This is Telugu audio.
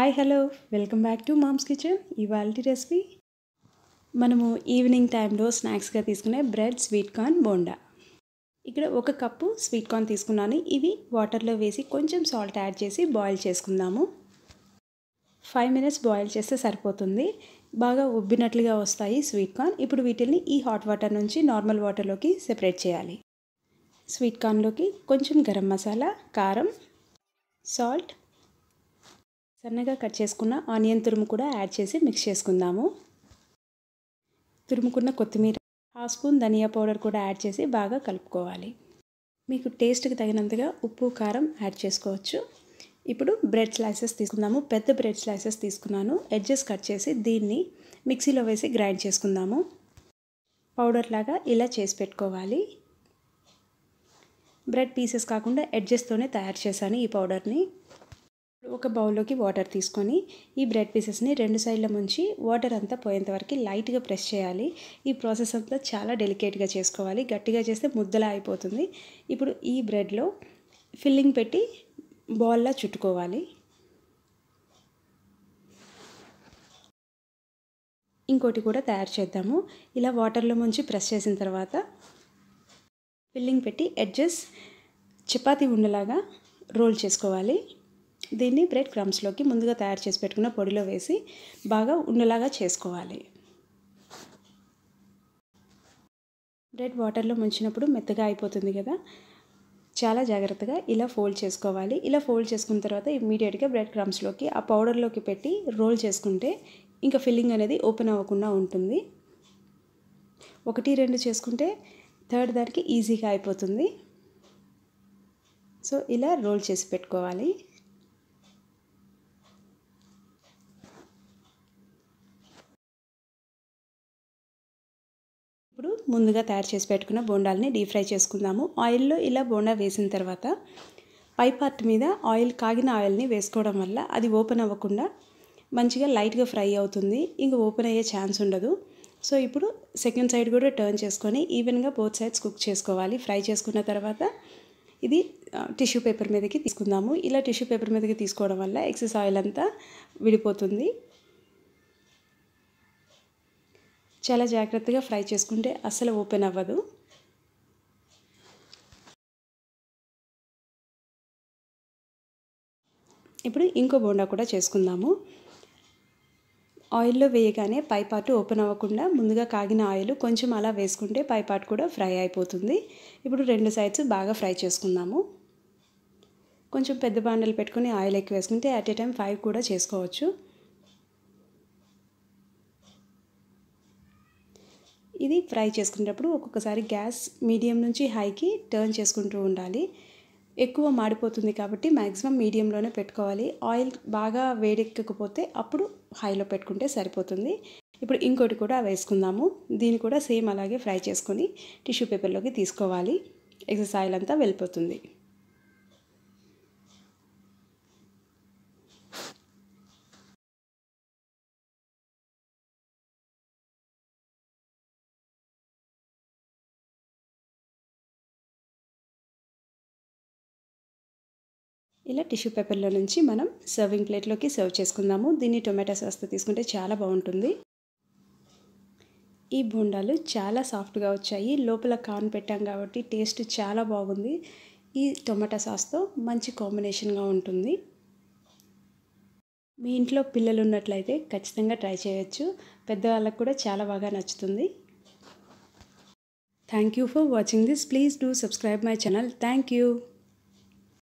hi hello welcome back to mom's kitchen ఇవాళ రెసిపీ మనము ఈవినింగ్ టైంలో స్నాక్స్గా తీసుకునే బ్రెడ్ స్వీట్ కార్న్ బోండా ఇక్కడ ఒక కప్పు స్వీట్ కార్న్ తీసుకున్నాను ఇవి వాటర్లో వేసి కొంచెం సాల్ట్ యాడ్ చేసి బాయిల్ చేసుకుందాము ఫైవ్ మినిట్స్ బాయిల్ చేస్తే సరిపోతుంది బాగా ఉబ్బినట్లుగా వస్తాయి స్వీట్ కార్న్ ఇప్పుడు వీటిని ఈ హాట్ వాటర్ నుంచి నార్మల్ వాటర్లోకి సెపరేట్ చేయాలి స్వీట్ కార్న్లోకి కొంచెం గరం మసాలా కారం సాల్ట్ సన్నగా కట్ చేసుకున్న ఆనియన్ తురుము కూడా యాడ్ చేసి మిక్స్ చేసుకుందాము తురుముకున్న కొత్తిమీర హాఫ్ స్పూన్ ధనియా పౌడర్ కూడా యాడ్ చేసి బాగా కలుపుకోవాలి మీకు టేస్ట్కి తగినంతగా ఉప్పు కారం యాడ్ చేసుకోవచ్చు ఇప్పుడు బ్రెడ్ స్లైసెస్ తీసుకుందాము పెద్ద బ్రెడ్ స్లైసెస్ తీసుకున్నాను ఎడ్జెస్ కట్ చేసి దీన్ని మిక్సీలో వేసి గ్రైండ్ చేసుకుందాము పౌడర్ లాగా ఇలా చేసి పెట్టుకోవాలి బ్రెడ్ పీసెస్ కాకుండా ఎడ్జెస్తోనే తయారు చేశాను ఈ పౌడర్ని ఒక బౌల్లోకి వాటర్ తీసుకొని ఈ బ్రెడ్ పీసెస్ని రెండు సైడ్ల ముంచి వాటర్ అంతా పోయేంత వరకు లైట్గా ప్రెస్ చేయాలి ఈ ప్రాసెస్ అంతా చాలా డెలికేట్గా చేసుకోవాలి గట్టిగా చేస్తే ముద్దలా అయిపోతుంది ఇప్పుడు ఈ బ్రెడ్లో ఫిల్లింగ్ పెట్టి బాల్లా చుట్టుకోవాలి ఇంకోటి కూడా తయారు చేద్దాము ఇలా వాటర్లో ముంచి ప్రెస్ చేసిన తర్వాత ఫిల్లింగ్ పెట్టి ఎడ్జెస్ చపాతి ఉండేలాగా రోల్ చేసుకోవాలి దీన్ని బ్రెడ్ క్రమ్స్లోకి ముందుగా తయారు చేసి పెట్టుకున్న పొడిలో వేసి బాగా ఉండేలాగా చేసుకోవాలి బ్రెడ్ వాటర్లో ముంచినప్పుడు మెత్తగా అయిపోతుంది కదా చాలా జాగ్రత్తగా ఇలా ఫోల్డ్ చేసుకోవాలి ఇలా ఫోల్డ్ చేసుకున్న తర్వాత ఇమీడియట్గా బ్రెడ్ క్రమ్స్లోకి ఆ పౌడర్లోకి పెట్టి రోల్ చేసుకుంటే ఇంకా ఫిల్లింగ్ అనేది ఓపెన్ అవ్వకుండా ఉంటుంది ఒకటి రెండు చేసుకుంటే థర్డ్ దానికి ఈజీగా అయిపోతుంది సో ఇలా రోల్ చేసి పెట్టుకోవాలి ఇప్పుడు ముందుగా తయారు చేసి పెట్టుకున్న బోండాలని డీప్ ఫ్రై చేసుకుందాము ఆయిల్లో ఇలా బోండా వేసిన తర్వాత పై పార్ట్ మీద ఆయిల్ కాగిన ఆయిల్ని వేసుకోవడం వల్ల అది ఓపెన్ అవ్వకుండా మంచిగా లైట్గా ఫ్రై అవుతుంది ఇంకా ఓపెన్ అయ్యే ఛాన్స్ ఉండదు సో ఇప్పుడు సెకండ్ సైడ్ కూడా టర్న్ చేసుకొని ఈవెన్గా బోత్ సైడ్స్ కుక్ చేసుకోవాలి ఫ్రై చేసుకున్న తర్వాత ఇది టిష్యూ పేపర్ మీదకి తీసుకుందాము ఇలా టిష్యూ పేపర్ మీదకి తీసుకోవడం వల్ల ఎక్సెస్ ఆయిల్ అంతా విడిపోతుంది చాలా జాగ్రత్తగా ఫ్రై చేసుకుంటే అసలు ఓపెన్ అవ్వదు ఇప్పుడు ఇంకో బోండా కూడా చేసుకుందాము ఆయిల్లో వేయగానే పై పార్ట్ ఓపెన్ అవ్వకుండా ముందుగా కాగిన ఆయిల్ కొంచెం అలా వేసుకుంటే పై పార్ట్ కూడా ఫ్రై అయిపోతుంది ఇప్పుడు రెండు సైడ్స్ బాగా ఫ్రై చేసుకుందాము కొంచెం పెద్ద బాండలు పెట్టుకుని ఆయిల్ ఎక్కువ వేసుకుంటే అట్ ఏ టైం ఫైవ్ కూడా చేసుకోవచ్చు ఇది ఫ్రై చేసుకునేటప్పుడు ఒక్కొక్కసారి గ్యాస్ మీడియం నుంచి హైకి టర్న్ చేసుకుంటూ ఉండాలి ఎక్కువ మాడిపోతుంది కాబట్టి మ్యాక్సిమం మీడియంలోనే పెట్టుకోవాలి ఆయిల్ బాగా వేడెక్కకపోతే అప్పుడు హైలో పెట్టుకుంటే సరిపోతుంది ఇప్పుడు ఇంకోటి కూడా వేసుకుందాము దీన్ని కూడా సేమ్ అలాగే ఫ్రై చేసుకొని టిష్యూ పేపర్లోకి తీసుకోవాలి ఎక్సర్సైజ్ అంతా వెళ్ళిపోతుంది ఇలా టిష్యూ పేపర్లో నుంచి మనం సర్వింగ్ ప్లేట్లోకి సర్వ్ చేసుకుందాము దీన్ని టొమాటో సాస్తో తీసుకుంటే చాలా బాగుంటుంది ఈ బోండాలు చాలా సాఫ్ట్గా వచ్చాయి లోపల కార్న్ పెట్టాం కాబట్టి టేస్ట్ చాలా బాగుంది ఈ టొమాటో సాస్తో మంచి కాంబినేషన్గా ఉంటుంది మీ ఇంట్లో పిల్లలు ఉన్నట్లయితే ఖచ్చితంగా ట్రై చేయొచ్చు పెద్దవాళ్ళకు కూడా చాలా బాగా నచ్చుతుంది thank you for watching this please do subscribe my channel thank you